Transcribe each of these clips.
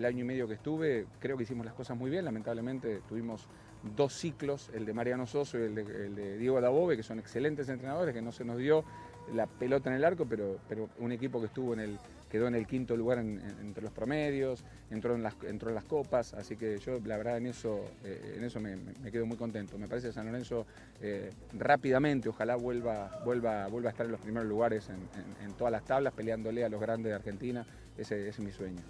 el año y medio que estuve, creo que hicimos las cosas muy bien. Lamentablemente tuvimos dos ciclos, el de Mariano Soso y el de, de Diego Dabove, que son excelentes entrenadores, que no se nos dio la pelota en el arco, pero, un equipo que estuvo quedó en el quinto lugar entre los promedios, entró en, las, copas, así que yo la verdad en eso, eh, me, quedo muy contento. Me parece que San Lorenzo eh, rápidamente, ojalá vuelva, vuelva, vuelva a estar en los primeros lugares en, todas las tablas, peleándole a los grandes de Argentina, ese es mi sueño.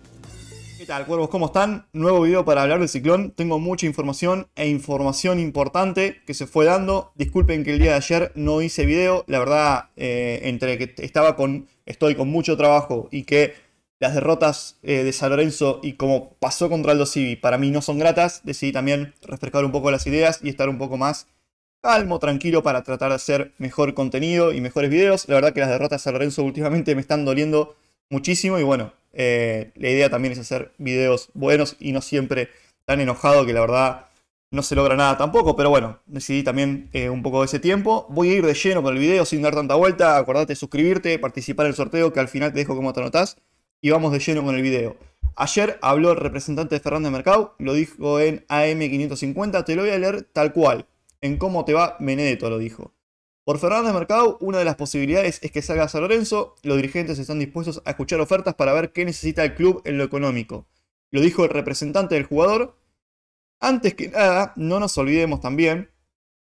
¿Qué tal, cuervos? ¿Cómo están? Nuevo video para hablar del ciclón. Tengo mucha información e información importante que se fue dando. Disculpen que el día de ayer no hice video. La verdad, eh, entre que estaba con, estoy con mucho trabajo y que las derrotas eh, de San Lorenzo y como pasó contra Aldo Civi para mí no son gratas, decidí también refrescar un poco las ideas y estar un poco más calmo, tranquilo para tratar de hacer mejor contenido y mejores videos. La verdad que las derrotas de San Lorenzo últimamente me están doliendo muchísimo y bueno, eh, la idea también es hacer videos buenos y no siempre tan enojado que la verdad no se logra nada tampoco, pero bueno, decidí también eh, un poco de ese tiempo. Voy a ir de lleno con el video sin dar tanta vuelta. Acordate de suscribirte, participar en el sorteo que al final te dejo como te anotás y vamos de lleno con el video. Ayer habló el representante de Fernández Mercado, lo dijo en AM550, te lo voy a leer tal cual. En cómo te va Benedetto lo dijo. Por Fernández Mercado, una de las posibilidades es que salga a San Lorenzo. Los dirigentes están dispuestos a escuchar ofertas para ver qué necesita el club en lo económico. Lo dijo el representante del jugador. Antes que nada, no nos olvidemos también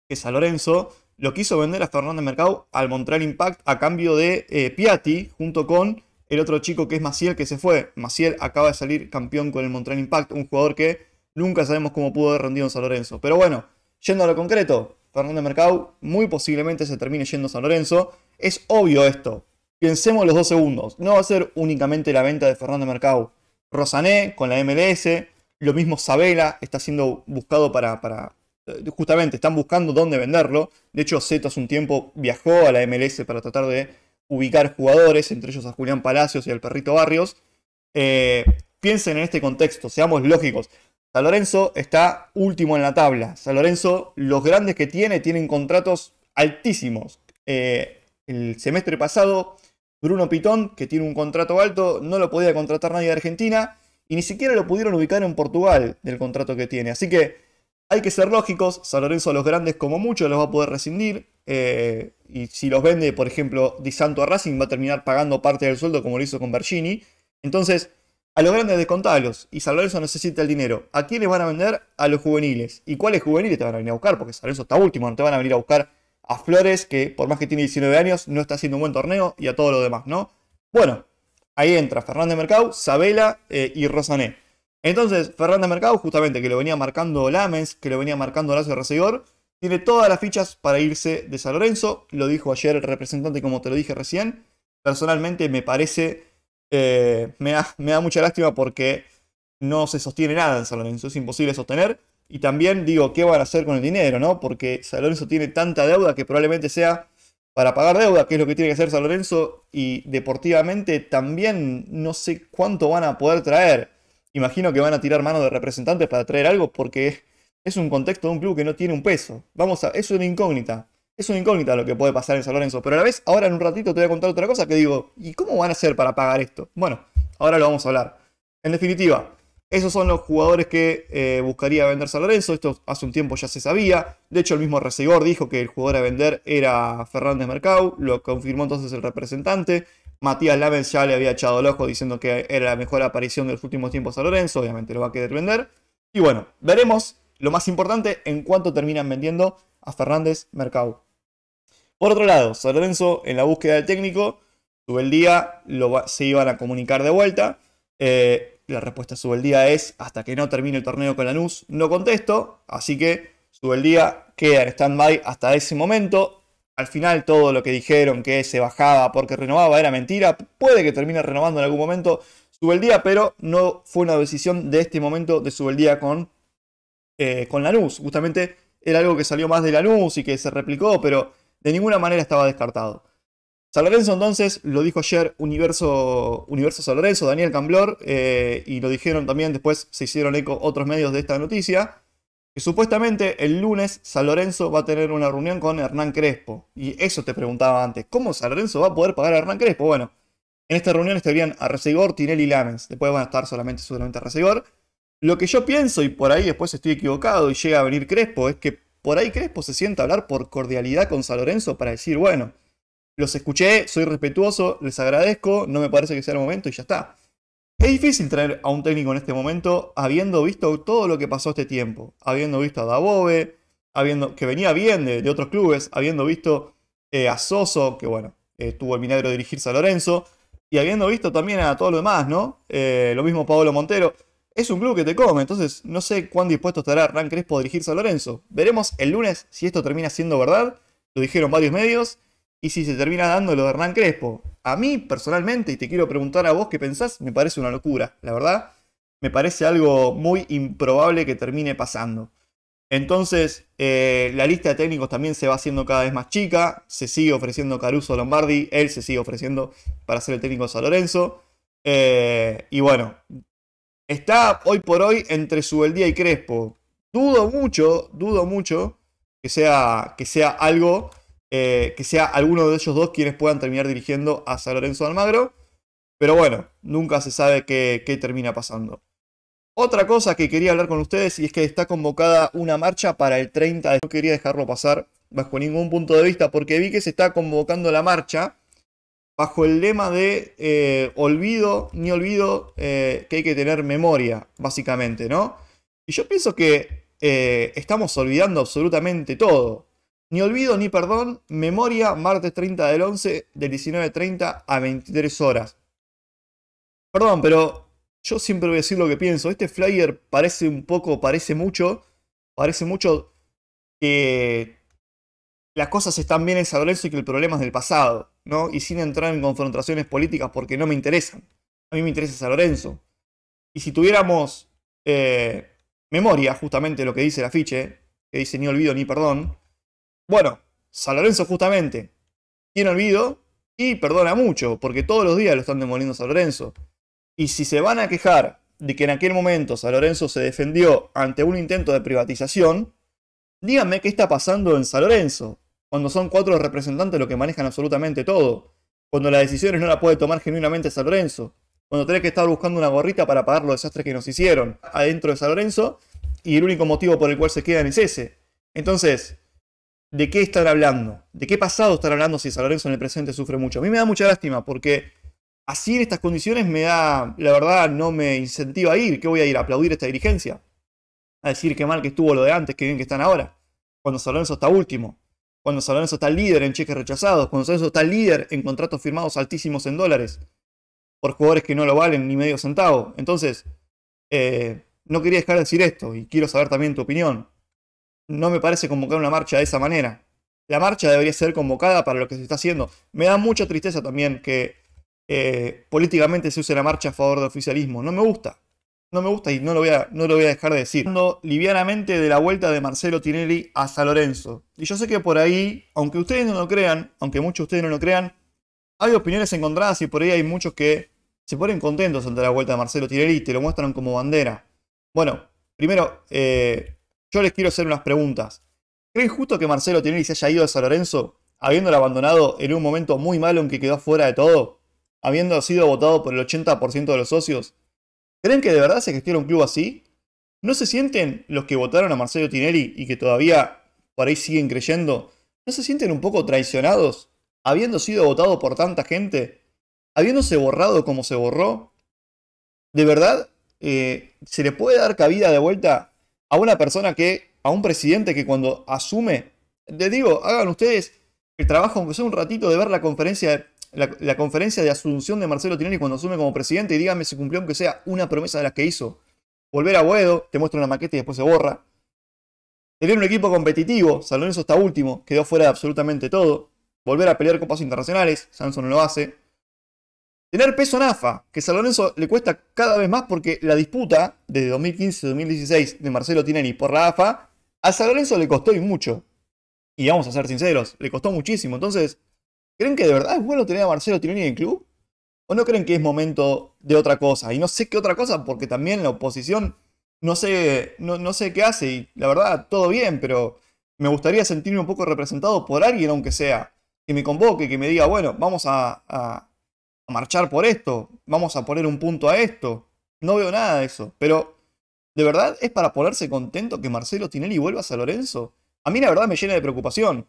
que San Lorenzo lo quiso vender a Fernández Mercado al Montreal Impact a cambio de eh, Piatti junto con el otro chico que es Maciel que se fue. Maciel acaba de salir campeón con el Montreal Impact, un jugador que nunca sabemos cómo pudo haber rendido en San Lorenzo. Pero bueno, yendo a lo concreto, Fernando Mercado muy posiblemente se termine yendo a San Lorenzo. Es obvio esto. Pensemos los dos segundos. No va a ser únicamente la venta de Fernando Mercado. Rosané con la MLS, lo mismo Sabela está siendo buscado para, para, eh, Justamente, están buscando dónde venderlo. De hecho, Z hace un tiempo viajó a la MLS para tratar de ubicar jugadores, entre ellos a Julián Palacios y al Perrito Barrios. Eh, piensen en este contexto, seamos lógicos. San Lorenzo está último en la tabla. San Lorenzo, los grandes que tiene, tienen contratos altísimos. Eh, el semestre pasado, Bruno Pitón, que tiene un contrato alto, no lo podía contratar nadie de Argentina y ni siquiera lo pudieron ubicar en Portugal del contrato que tiene. Así que hay que ser lógicos. San Lorenzo los grandes, como mucho, los va a poder rescindir. Eh, y si los vende, por ejemplo, Di Santo a Racing, va a terminar pagando parte del sueldo como lo hizo con Bergini. Entonces a los grandes descontalos y San Lorenzo necesita el dinero. ¿A quién van a vender? A los juveniles. ¿Y cuáles juveniles te van a venir a buscar? Porque San Lorenzo está último, no te van a venir a buscar a Flores, que por más que tiene 19 años, no está haciendo un buen torneo, y a todo lo demás, ¿no? Bueno, ahí entra Fernández Mercado, Sabela eh, y Rosané. Entonces, Fernández Mercado, justamente, que lo venía marcando Lamens, que lo venía marcando Horacio recedor tiene todas las fichas para irse de San Lorenzo. Lo dijo ayer el representante, como te lo dije recién. Personalmente me parece eh, me, da, mucha lástima porque no se sostiene nada en San Lorenzo, es imposible sostener. Y también digo, ¿qué van a hacer con el dinero, no? Porque San Lorenzo tiene tanta deuda que probablemente sea para pagar deuda, que es lo que tiene que hacer San Lorenzo, y deportivamente también no sé cuánto van a poder traer. Imagino que van a tirar mano de representantes para traer algo porque es un contexto de un club que no tiene un peso. Vamos a, es una incógnita es una incógnita lo que puede pasar en San Lorenzo. Pero a la vez, ahora en un ratito te voy a contar otra cosa que digo, ¿y cómo van a hacer para pagar esto? Bueno, ahora lo vamos a hablar. En definitiva, esos son los jugadores que eh, buscaría vender San Lorenzo. Esto hace un tiempo ya se sabía. De hecho, el mismo recibor dijo que el jugador a vender era Fernández Mercado. Lo confirmó entonces el representante. Matías Lamens ya le había echado el ojo diciendo que era la mejor aparición de los últimos tiempos a Lorenzo. Obviamente lo va a querer vender. Y bueno, veremos lo más importante, en cuánto terminan vendiendo a Fernández Mercado. Por otro lado, San en la búsqueda del técnico, sube el día, se iban a comunicar de vuelta. Eh, la respuesta sube el día es hasta que no termine el torneo con Lanús, no contesto, así que sube el día, queda en stand-by hasta ese momento. Al final todo lo que dijeron que se bajaba porque renovaba era mentira, puede que termine renovando en algún momento, el día, pero no fue una decisión de este momento de día con eh, con con luz, Justamente era algo que salió más de la luz y que se replicó, pero de ninguna manera estaba descartado. San Lorenzo entonces, lo dijo ayer Universo, Universo San Lorenzo, Daniel Camblor, eh, y lo dijeron también, después se hicieron eco otros medios de esta noticia, que supuestamente el lunes San Lorenzo va a tener una reunión con Hernán Crespo. Y eso te preguntaba antes, ¿cómo San Lorenzo va a poder pagar a Hernán Crespo? Bueno, en esta reunión estarían Arrecegor, Tinelli y Lamens, después van a estar solamente seguramente Arrecegor, lo que yo pienso, y por ahí después estoy equivocado y llega a venir Crespo, es que por ahí Crespo se sienta a hablar por cordialidad con San Lorenzo para decir, bueno, los escuché, soy respetuoso, les agradezco, no me parece que sea el momento y ya está. Es difícil traer a un técnico en este momento, habiendo visto todo lo que pasó este tiempo, habiendo visto a Dabove, habiendo, que venía bien de, otros clubes, habiendo visto eh, a Soso, que bueno, eh, tuvo el milagro de dirigirse a Lorenzo, y habiendo visto también a todos los demás, ¿no? Eh, lo mismo Pablo Montero es un club que te come, entonces no sé cuán dispuesto estará Hernán Crespo a dirigirse a Lorenzo. Veremos el lunes si esto termina siendo verdad, lo dijeron varios medios, y si se termina dando lo de Hernán Crespo. A mí, personalmente, y te quiero preguntar a vos qué pensás, me parece una locura, la verdad. Me parece algo muy improbable que termine pasando. Entonces, eh, la lista de técnicos también se va haciendo cada vez más chica. Se sigue ofreciendo Caruso Lombardi, él se sigue ofreciendo para ser el técnico de San Lorenzo. Eh, y bueno, está hoy por hoy entre Subeldía y Crespo. Dudo mucho, dudo mucho que sea, que sea algo, eh, que sea alguno de ellos dos quienes puedan terminar dirigiendo a San Lorenzo Almagro. Pero bueno, nunca se sabe qué, qué termina pasando. Otra cosa que quería hablar con ustedes y es que está convocada una marcha para el 30 de... No quería dejarlo pasar bajo ningún punto de vista porque vi que se está convocando la marcha bajo el lema de eh, olvido, ni olvido, eh, que hay que tener memoria, básicamente, ¿no? Y yo pienso que eh, estamos olvidando absolutamente todo. Ni olvido ni perdón, memoria, martes 30 del 11, del 19.30 a 23 horas. Perdón, pero yo siempre voy a decir lo que pienso. Este flyer parece un poco, parece mucho, parece mucho que las cosas están bien en San y que el problema es del pasado. Y sin entrar en confrontaciones políticas porque no me interesan. A mí me interesa San Lorenzo. Y si tuviéramos eh, memoria, justamente lo que dice el afiche, que dice ni olvido ni perdón, bueno, San Lorenzo justamente tiene olvido y perdona mucho, porque todos los días lo están demoliendo San Lorenzo. Y si se van a quejar de que en aquel momento San Lorenzo se defendió ante un intento de privatización, díganme qué está pasando en San Lorenzo. Cuando son cuatro representantes los que manejan absolutamente todo. Cuando las decisiones no las puede tomar genuinamente San Lorenzo. Cuando tenés que estar buscando una gorrita para pagar los desastres que nos hicieron adentro de San Lorenzo. Y el único motivo por el cual se quedan es ese. Entonces, ¿de qué están hablando? ¿De qué pasado están hablando si San Lorenzo en el presente sufre mucho? A mí me da mucha lástima porque así en estas condiciones me da, la verdad, no me incentiva a ir. ¿Qué voy a ir? ¿A aplaudir esta dirigencia? A decir qué mal que estuvo lo de antes, qué bien que están ahora. Cuando San Lorenzo está último. Cuando San Lorenzo está líder en cheques rechazados, cuando San Lorenzo está líder en contratos firmados altísimos en dólares por jugadores que no lo valen ni medio centavo. Entonces, eh, no quería dejar de decir esto y quiero saber también tu opinión. No me parece convocar una marcha de esa manera. La marcha debería ser convocada para lo que se está haciendo. Me da mucha tristeza también que eh, políticamente se use la marcha a favor del oficialismo. No me gusta no me gusta y no lo voy a, no lo voy a dejar de decir. Hablando livianamente de la vuelta de Marcelo Tinelli a San Lorenzo. Y yo sé que por ahí, aunque ustedes no lo crean, aunque muchos de ustedes no lo crean, hay opiniones encontradas y por ahí hay muchos que se ponen contentos ante la vuelta de Marcelo Tinelli y te lo muestran como bandera. Bueno, primero, eh, yo les quiero hacer unas preguntas. ¿Creen justo que Marcelo Tinelli se haya ido a San Lorenzo, habiéndolo abandonado en un momento muy malo en que quedó fuera de todo? Habiendo sido votado por el 80% de los socios, ¿Creen que de verdad se gestiona un club así? ¿No se sienten los que votaron a Marcelo Tinelli y que todavía por ahí siguen creyendo? ¿No se sienten un poco traicionados habiendo sido votado por tanta gente? ¿Habiéndose borrado como se borró? ¿De verdad eh, se le puede dar cabida de vuelta a una persona que, a un presidente que cuando asume, les digo, hagan ustedes el trabajo, aunque sea un ratito, de ver la conferencia la, conferencia de asunción de Marcelo Tinelli cuando asume como presidente y dígame si cumplió aunque sea una promesa de las que hizo. Volver a Boedo, te muestro una maqueta y después se borra. Tener un equipo competitivo, San está último, quedó fuera de absolutamente todo. Volver a pelear copas internacionales, Samson no lo hace. Tener peso en AFA, que San le cuesta cada vez más porque la disputa de 2015-2016 de Marcelo Tinelli por la AFA, a San le costó y mucho. Y vamos a ser sinceros, le costó muchísimo. Entonces, ¿Creen que de verdad es bueno tener a Marcelo Tinelli en el club? ¿O no creen que es momento de otra cosa? Y no sé qué otra cosa, porque también la oposición no sé, sé qué hace. Y la verdad, todo bien, pero me gustaría sentirme un poco representado por alguien, aunque sea. Que me convoque, que me diga, bueno, vamos a, a marchar por esto, vamos a poner un punto a esto. No veo nada de eso. Pero, ¿de verdad es para ponerse contento que Marcelo Tinelli vuelva a San Lorenzo? A mí la verdad me llena de preocupación.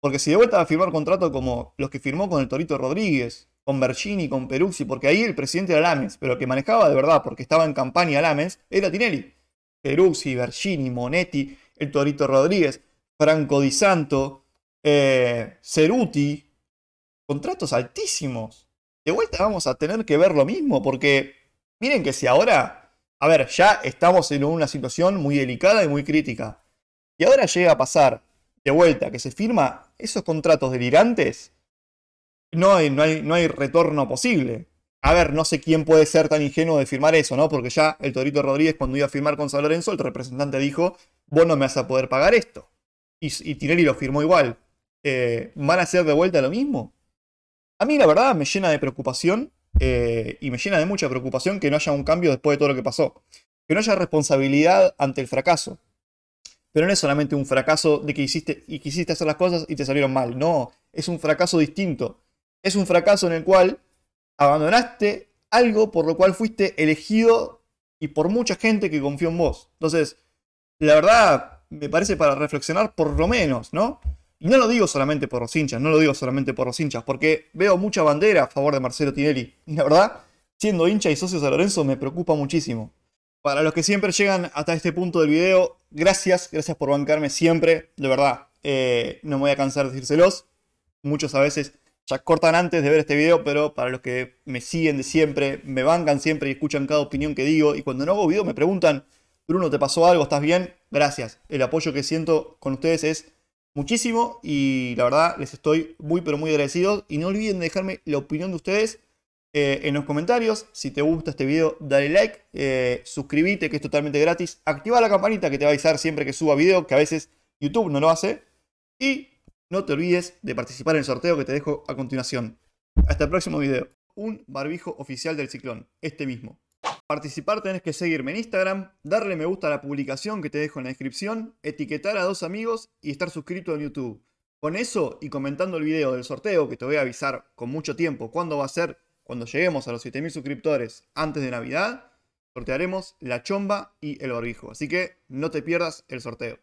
Porque si de vuelta va a firmar contrato como los que firmó con el Torito Rodríguez, con Bergini, con Peruzzi, porque ahí el presidente era Lames, pero el que manejaba de verdad, porque estaba en campaña Lames, era Tinelli. Peruzzi, Bergini, Monetti, el Torito Rodríguez, Franco Di Santo, eh, Ceruti. Contratos altísimos. De vuelta vamos a tener que ver lo mismo, porque miren que si ahora, a ver, ya estamos en una situación muy delicada y muy crítica. Y ahora llega a pasar de vuelta, que se firma, esos contratos delirantes, no hay, no hay, no hay retorno posible. A ver, no sé quién puede ser tan ingenuo de firmar eso, ¿no? Porque ya el Torito Rodríguez cuando iba a firmar con San Lorenzo, el representante dijo, vos no me vas a poder pagar esto. Y, y Tinelli lo firmó igual. Eh, ¿Van a hacer de vuelta lo mismo? A mí la verdad me llena de preocupación eh, y me llena de mucha preocupación que no haya un cambio después de todo lo que pasó. Que no haya responsabilidad ante el fracaso. Pero no es solamente un fracaso de que hiciste y quisiste hacer las cosas y te salieron mal. No, es un fracaso distinto. Es un fracaso en el cual abandonaste algo por lo cual fuiste elegido y por mucha gente que confió en vos. Entonces, la verdad, me parece para reflexionar por lo menos, ¿no? Y no lo digo solamente por los hinchas, no lo digo solamente por los hinchas, porque veo mucha bandera a favor de Marcelo Tinelli. Y la verdad, siendo hincha y socio de Lorenzo, me preocupa muchísimo. Para los que siempre llegan hasta este punto del video, gracias, gracias por bancarme siempre, de verdad, eh, no me voy a cansar de decírselos. Muchos a veces ya cortan antes de ver este video, pero para los que me siguen de siempre, me bancan siempre y escuchan cada opinión que digo, y cuando no hago video me preguntan, Bruno, ¿te pasó algo? ¿Estás bien? Gracias. El apoyo que siento con ustedes es muchísimo y la verdad les estoy muy pero muy agradecido. Y no olviden dejarme la opinión de ustedes eh, en los comentarios. Si te gusta este video, dale like, eh, suscríbete que es totalmente gratis, activa la campanita que te va a avisar siempre que suba video, que a veces YouTube no lo hace. Y no te olvides de participar en el sorteo que te dejo a continuación. Hasta el próximo video. Un barbijo oficial del ciclón, este mismo. Participar tenés que seguirme en Instagram, darle me gusta a la publicación que te dejo en la descripción, etiquetar a dos amigos y estar suscrito en YouTube. Con eso y comentando el video del sorteo, que te voy a avisar con mucho tiempo cuándo va a ser cuando lleguemos a los 7000 suscriptores antes de Navidad, sortearemos la chomba y el barbijo. Así que no te pierdas el sorteo.